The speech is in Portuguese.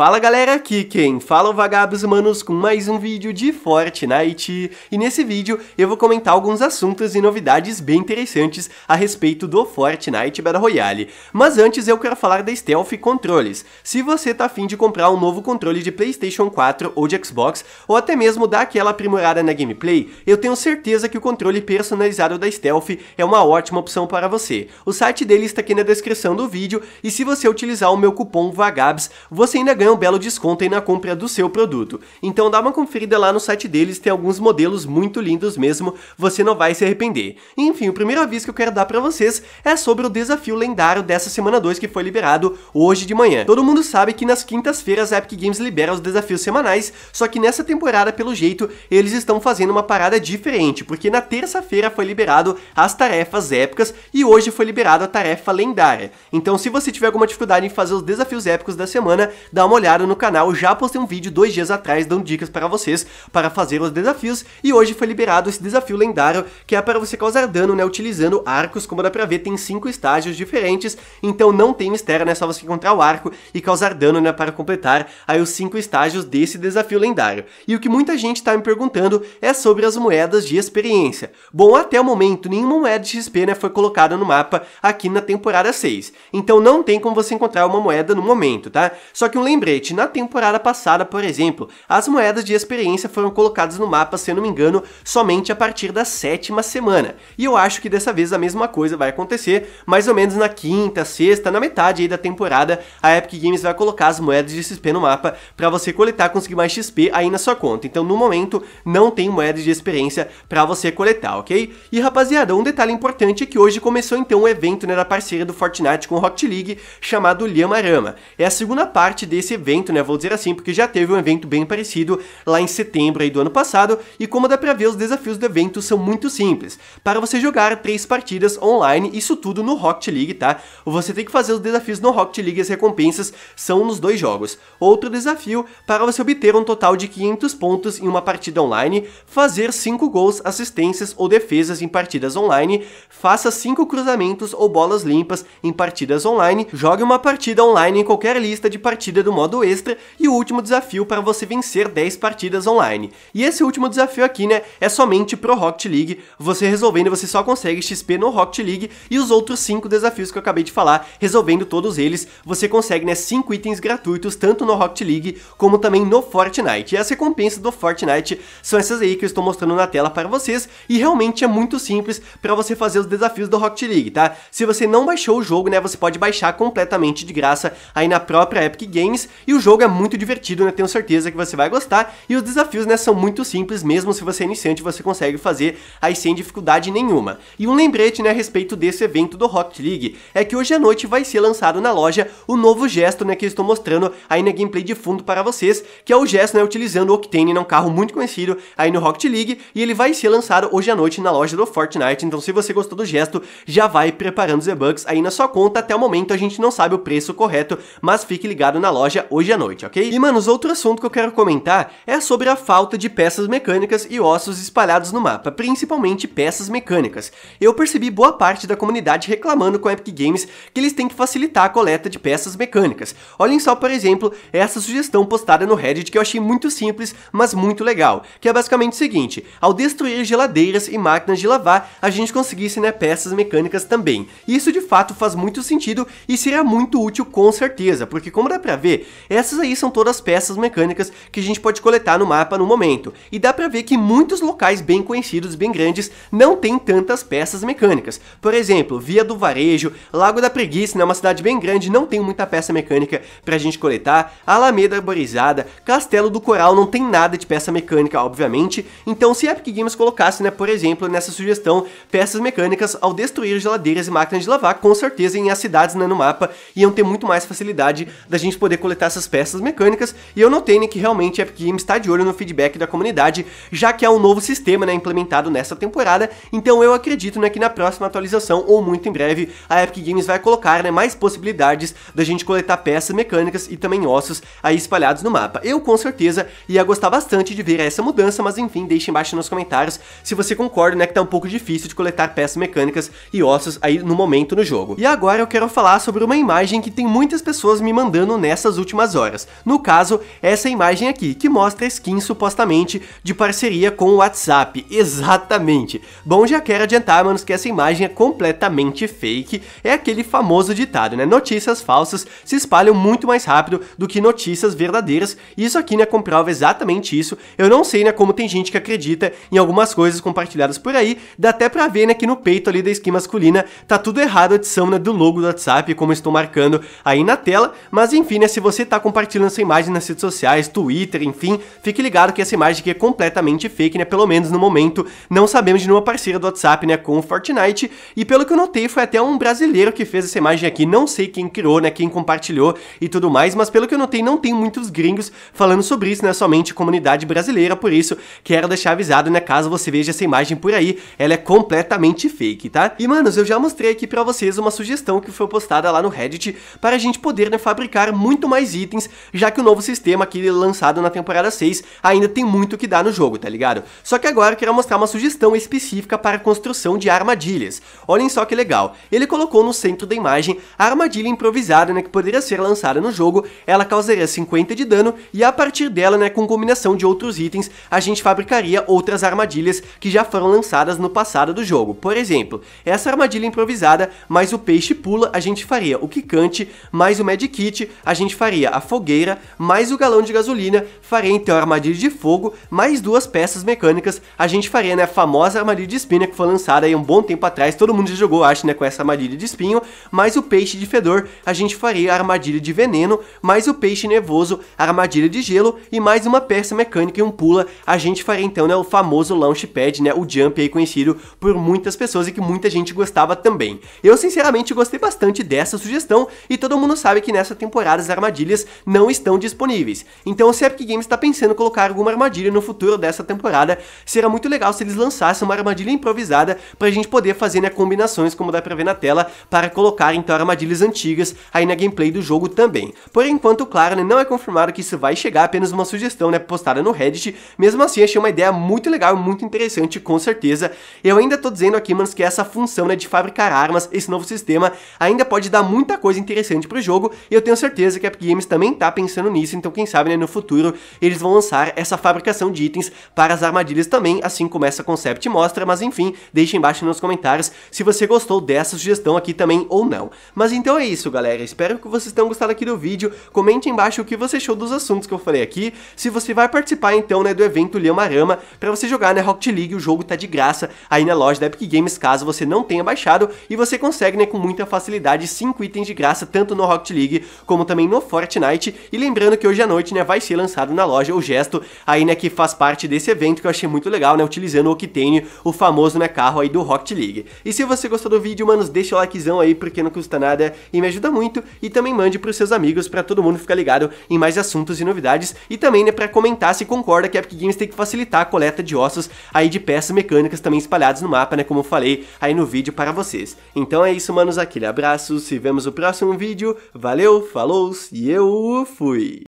Fala galera, aqui quem fala é o Vagabos manos com mais um vídeo de Fortnite e nesse vídeo eu vou comentar alguns assuntos e novidades bem interessantes a respeito do Fortnite Battle Royale. Mas antes eu quero falar da Stealth Controles. Se você tá afim de comprar um novo controle de Playstation 4 ou de Xbox, ou até mesmo dar aquela aprimorada na gameplay, eu tenho certeza que o controle personalizado da Stealth é uma ótima opção para você. O site dele está aqui na descrição do vídeo e se você utilizar o meu cupom VAGABS, você ainda ganha um belo desconto aí na compra do seu produto. Então dá uma conferida lá no site deles, tem alguns modelos muito lindos mesmo, você não vai se arrepender. Enfim, o primeiro aviso que eu quero dar para vocês é sobre o desafio lendário dessa semana 2 que foi liberado hoje de manhã. Todo mundo sabe que nas quintas-feiras a Epic Games libera os desafios semanais, só que nessa temporada, pelo jeito, eles estão fazendo uma parada diferente, porque na terça-feira foi liberado as tarefas épicas e hoje foi liberado a tarefa lendária. Então se você tiver alguma dificuldade em fazer os desafios épicos da semana, dá uma olharam no canal, já postei um vídeo dois dias atrás dando dicas para vocês para fazer os desafios e hoje foi liberado esse desafio lendário que é para você causar dano, né, utilizando arcos, como dá pra ver, tem cinco estágios diferentes, então não tem mistério, né, é só você encontrar o arco e causar dano, né, para completar aí os cinco estágios desse desafio lendário. E o que muita gente tá me perguntando é sobre as moedas de experiência. Bom, até o momento, nenhuma moeda de XP, né, foi colocada no mapa aqui na temporada 6, então não tem como você encontrar uma moeda no momento, tá? Só que um lembrete lembrete, na temporada passada, por exemplo, as moedas de experiência foram colocadas no mapa, se eu não me engano, somente a partir da sétima semana. E eu acho que dessa vez a mesma coisa vai acontecer, mais ou menos na quinta, sexta, na metade aí da temporada, a Epic Games vai colocar as moedas de XP no mapa para você coletar, conseguir mais XP aí na sua conta. Então, no momento, não tem moedas de experiência para você coletar, ok? E rapaziada, um detalhe importante é que hoje começou então o um evento né, da parceria do Fortnite com o Rocket League chamado Rama. É a segunda parte desse evento, né? Vou dizer assim, porque já teve um evento bem parecido lá em setembro aí do ano passado, e como dá pra ver, os desafios do evento são muito simples. Para você jogar três partidas online, isso tudo no Rocket League, tá? Você tem que fazer os desafios no Rocket League e as recompensas são nos dois jogos. Outro desafio, para você obter um total de 500 pontos em uma partida online, fazer 5 gols, assistências ou defesas em partidas online, faça 5 cruzamentos ou bolas limpas em partidas online, jogue uma partida online em qualquer lista de partida do modo extra e o último desafio para você vencer 10 partidas online. E esse último desafio aqui, né, é somente pro Rocket League, você resolvendo, você só consegue XP no Rocket League e os outros 5 desafios que eu acabei de falar, resolvendo todos eles, você consegue, né, 5 itens gratuitos tanto no Rocket League como também no Fortnite. E as recompensas do Fortnite são essas aí que eu estou mostrando na tela para vocês e realmente é muito simples para você fazer os desafios do Rocket League, tá? Se você não baixou o jogo, né, você pode baixar completamente de graça aí na própria Epic Games e o jogo é muito divertido, né? Tenho certeza que você vai gostar. E os desafios, né, são muito simples, mesmo se você é iniciante, você consegue fazer aí sem dificuldade nenhuma. E um lembrete, né, a respeito desse evento do Rocket League, é que hoje à noite vai ser lançado na loja o novo gesto, né, que eu estou mostrando aí na gameplay de fundo para vocês, que é o gesto, né, utilizando o Octane, né, um carro muito conhecido aí no Rocket League, e ele vai ser lançado hoje à noite na loja do Fortnite, então se você gostou do gesto, já vai preparando os e-bucks aí na sua conta, até o momento a gente não sabe o preço correto, mas fique ligado na loja loja hoje à noite, ok? E, manos, outro assunto que eu quero comentar é sobre a falta de peças mecânicas e ossos espalhados no mapa, principalmente peças mecânicas. Eu percebi boa parte da comunidade reclamando com a Epic Games que eles têm que facilitar a coleta de peças mecânicas. Olhem só, por exemplo, essa sugestão postada no Reddit que eu achei muito simples, mas muito legal, que é basicamente o seguinte, ao destruir geladeiras e máquinas de lavar, a gente conseguisse né, peças mecânicas também. Isso de fato faz muito sentido e seria muito útil com certeza, porque como dá pra ver, essas aí são todas peças mecânicas que a gente pode coletar no mapa no momento. E dá pra ver que muitos locais bem conhecidos, bem grandes, não tem tantas peças mecânicas. Por exemplo, Via do Varejo, Lago da Preguiça, né, uma cidade bem grande, não tem muita peça mecânica pra gente coletar. Alameda Arborizada, Castelo do Coral, não tem nada de peça mecânica, obviamente. Então se a Epic Games colocasse, né, por exemplo, nessa sugestão, peças mecânicas ao destruir geladeiras e máquinas de lavar, com certeza em as cidades né, no mapa iam ter muito mais facilidade da gente poder coletar consertar essas peças mecânicas, e eu notei né, que realmente a Epic Games está de olho no feedback da comunidade, já que é um novo sistema né, implementado nessa temporada, então eu acredito né, que na próxima atualização, ou muito em breve, a Epic Games vai colocar né, mais possibilidades da gente coletar peças mecânicas e também ossos aí espalhados no mapa. Eu com certeza ia gostar bastante de ver essa mudança, mas enfim, deixe embaixo nos comentários se você concorda né, que tá um pouco difícil de coletar peças mecânicas e ossos aí no momento no jogo. E agora eu quero falar sobre uma imagem que tem muitas pessoas me mandando nessas últimas últimas horas. No caso, essa imagem aqui, que mostra a skin supostamente de parceria com o WhatsApp. Exatamente. Bom, já quero adiantar, manos, que essa imagem é completamente fake. É aquele famoso ditado, né? Notícias falsas se espalham muito mais rápido do que notícias verdadeiras. e Isso aqui, né, comprova exatamente isso. Eu não sei, né, como tem gente que acredita em algumas coisas compartilhadas por aí. Dá até pra ver, né, que no peito ali da skin masculina tá tudo errado a edição, né, do logo do WhatsApp, como estou marcando aí na tela. Mas enfim, né, se você você está compartilhando essa imagem nas redes sociais, Twitter, enfim, fique ligado que essa imagem aqui é completamente fake, né? Pelo menos no momento, não sabemos de nenhuma parceira do WhatsApp, né, com o Fortnite. E pelo que eu notei, foi até um brasileiro que fez essa imagem aqui, não sei quem criou, né, quem compartilhou e tudo mais, mas pelo que eu notei, não tem muitos gringos falando sobre isso, né, somente comunidade brasileira, por isso quero deixar avisado, né, caso você veja essa imagem por aí, ela é completamente fake, tá? E, manos, eu já mostrei aqui pra vocês uma sugestão que foi postada lá no Reddit para a gente poder, né, fabricar muito mais mais itens, já que o novo sistema aqui lançado na temporada 6 ainda tem muito que dar no jogo, tá ligado? Só que agora eu quero mostrar uma sugestão específica para construção de armadilhas. Olhem só que legal, ele colocou no centro da imagem a armadilha improvisada né, que poderia ser lançada no jogo, ela causaria 50 de dano e a partir dela, né, com combinação de outros itens, a gente fabricaria outras armadilhas que já foram lançadas no passado do jogo. Por exemplo, essa armadilha improvisada, mais o peixe pula, a gente faria o que cante, mais o medkit, a gente faria faria a fogueira, mais o galão de gasolina, faria então a armadilha de fogo, mais duas peças mecânicas, a gente faria né, a famosa armadilha de espinha que foi lançada aí um bom tempo atrás, todo mundo já jogou, acho, né, com essa armadilha de espinho, mais o peixe de fedor, a gente faria a armadilha de veneno, mais o peixe nervoso, a armadilha de gelo e mais uma peça mecânica e um pula, a gente faria então né, o famoso launchpad, né, o jump aí conhecido por muitas pessoas e que muita gente gostava também. Eu sinceramente gostei bastante dessa sugestão e todo mundo sabe que nessa temporada as armadilhas armadilhas não estão disponíveis. Então se a Epic Games está pensando em colocar alguma armadilha no futuro dessa temporada, será muito legal se eles lançassem uma armadilha improvisada para a gente poder fazer né, combinações, como dá para ver na tela, para colocar então armadilhas antigas aí na gameplay do jogo também. Por enquanto, claro, né, não é confirmado que isso vai chegar, apenas uma sugestão né, postada no Reddit. Mesmo assim, achei uma ideia muito legal, muito interessante, com certeza. Eu ainda tô dizendo aqui, manos, que essa função né, de fabricar armas, esse novo sistema, ainda pode dar muita coisa interessante pro jogo, e eu tenho certeza que a Epic Games também tá pensando nisso, então quem sabe né, no futuro eles vão lançar essa fabricação de itens para as armadilhas também, assim como essa concept mostra, mas enfim, deixem embaixo nos comentários se você gostou dessa sugestão aqui também ou não. Mas então é isso galera, espero que vocês tenham gostado aqui do vídeo, comente embaixo o que você achou dos assuntos que eu falei aqui, se você vai participar então né, do evento Lhamarama, para você jogar né, Rocket League, o jogo tá de graça aí na loja da Epic Games, caso você não tenha baixado, e você consegue né, com muita facilidade 5 itens de graça, tanto no Rocket League como também no Fortnite, Fortnite. E lembrando que hoje à noite, né, vai ser lançado na loja o gesto aí, né, que faz parte desse evento que eu achei muito legal, né, utilizando o Octane, o famoso, né, carro aí do Rocket League. E se você gostou do vídeo, manos, deixa o likezão aí, porque não custa nada e me ajuda muito. E também mande pros seus amigos para todo mundo ficar ligado em mais assuntos e novidades. E também, né, pra comentar se concorda que a Epic Games tem que facilitar a coleta de ossos aí de peças mecânicas também espalhadas no mapa, né, como eu falei aí no vídeo para vocês. Então é isso, manos, aquele abraço, se vemos no próximo vídeo, valeu, falou e eu fui.